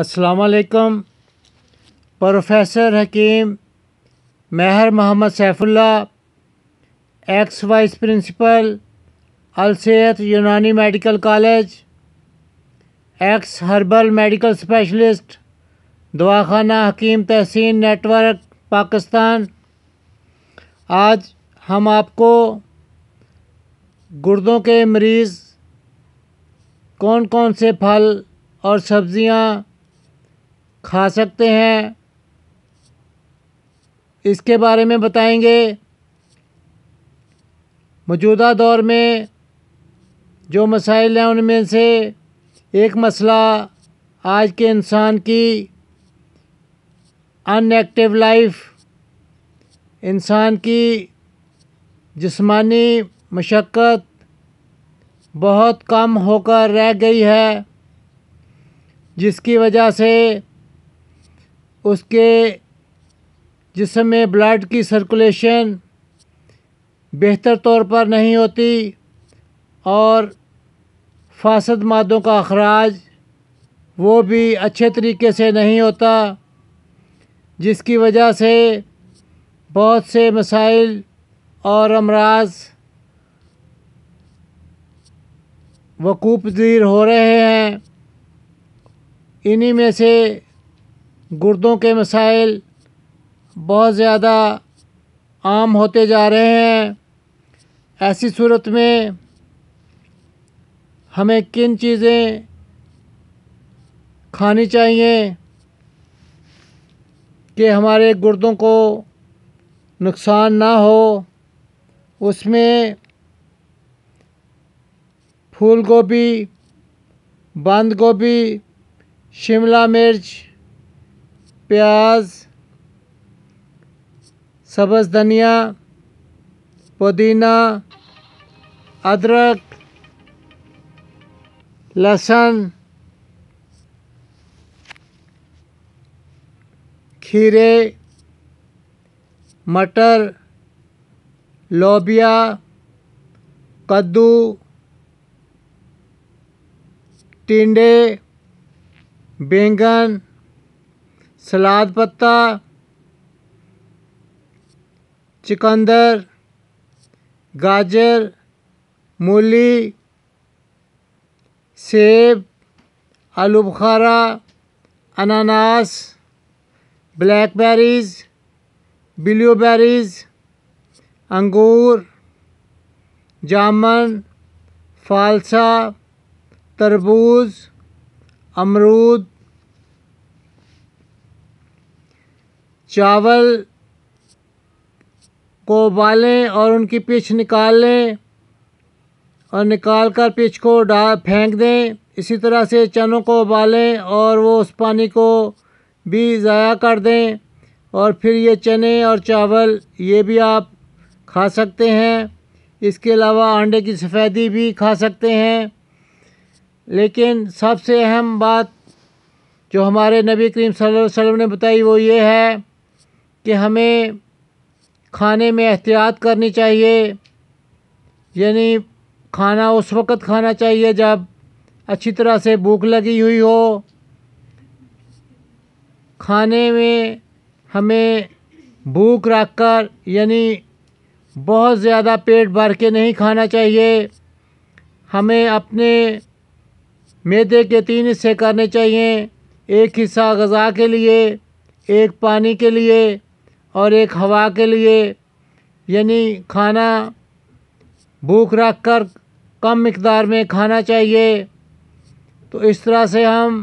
असलकम professor Hakim Mehar Mohammad Saifullah ex vice principal Alsehat Unani medical college ex herbal medical specialist दवाखाना हकीम तहसीन network Pakistan आज हम आपको गुर्दों के मरीज़ कौन कौन से फल और सब्ज़ियाँ खा सकते हैं इसके बारे में बताएंगे मौजूदा दौर में जो मसाइल हैं उनमें से एक मसला आज के इंसान की अनएक्टिव लाइफ इंसान की जिस्मानी मशक्क़त बहुत कम होकर रह गई है जिसकी वजह से उसके जिसम में ब्लड की सर्कुलेशन बेहतर तौर पर नहीं होती और फासद मादों का अखराज वो भी अच्छे तरीके से नहीं होता जिसकी वजह से बहुत से मसाइल और अमराज वकूफ़ हो रहे हैं इन्हीं में से गुर्दों के मसाइल बहुत ज़्यादा आम होते जा रहे हैं ऐसी सूरत में हमें किन चीज़ें खानी चाहिए कि हमारे गुर्दों को नुकसान ना हो उसमें फूल गोभी बंद गोभी शिमला मिर्च प्याज सब्ज़ धनिया पुदीना अदरक लहसुन खीरे मटर लोबिया कद्दू टिंडे बैंगन सलाद पत्ता चुकंदर गाजर मूली सेब आलू बुखारा अनानास ब्लैकबेरीज ब्लूबेरीज अंगूर जामन फालसा तरबूज अमरूद चावल को उबालें और उनकी पिच निकाल लें और निकाल कर पिच को डाल फेंक दें इसी तरह से चनों को उबालें और वो उस पानी को भी ज़ाया कर दें और फिर ये चने और चावल ये भी आप खा सकते हैं इसके अलावा अंडे की सफ़ेदी भी खा सकते हैं लेकिन सबसे अहम बात जो हमारे नबी करीम सल्लल्लाहु अलैहि वसल्लम ने बताई वो ये है कि हमें खाने में एहतियात करनी चाहिए यानी खाना उस वक़्त खाना चाहिए जब अच्छी तरह से भूख लगी हुई हो खाने में हमें भूख रख कर यानी बहुत ज़्यादा पेट भर के नहीं खाना चाहिए हमें अपने मैदे के तीन हिस्से करने चाहिए एक हिस्सा गज़ा के लिए एक पानी के लिए और एक हवा के लिए यानी खाना भूख रख कर कम मकदार में खाना चाहिए तो इस तरह से हम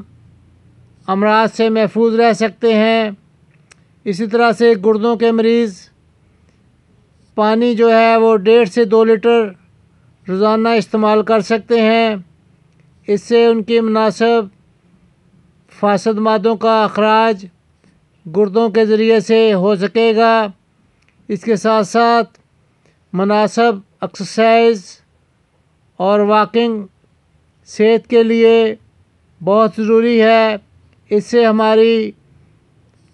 अमराज से महफूज रह सकते हैं इसी तरह से गुर्दों के मरीज़ पानी जो है वो डेढ़ से दो लीटर रोज़ाना इस्तेमाल कर सकते हैं इससे उनके मुनासब फासद मादों का अखराज गुर्दों के ज़रिए से हो सकेगा इसके साथ साथ मुनासब एक्सरसाइज और वॉकिंग सेहत के लिए बहुत ज़रूरी है इससे हमारी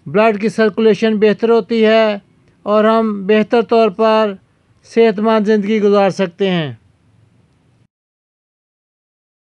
ब्लड की सर्कुलेशन बेहतर होती है और हम बेहतर तौर पर सेहतमंद ज़िंदगी गुजार सकते हैं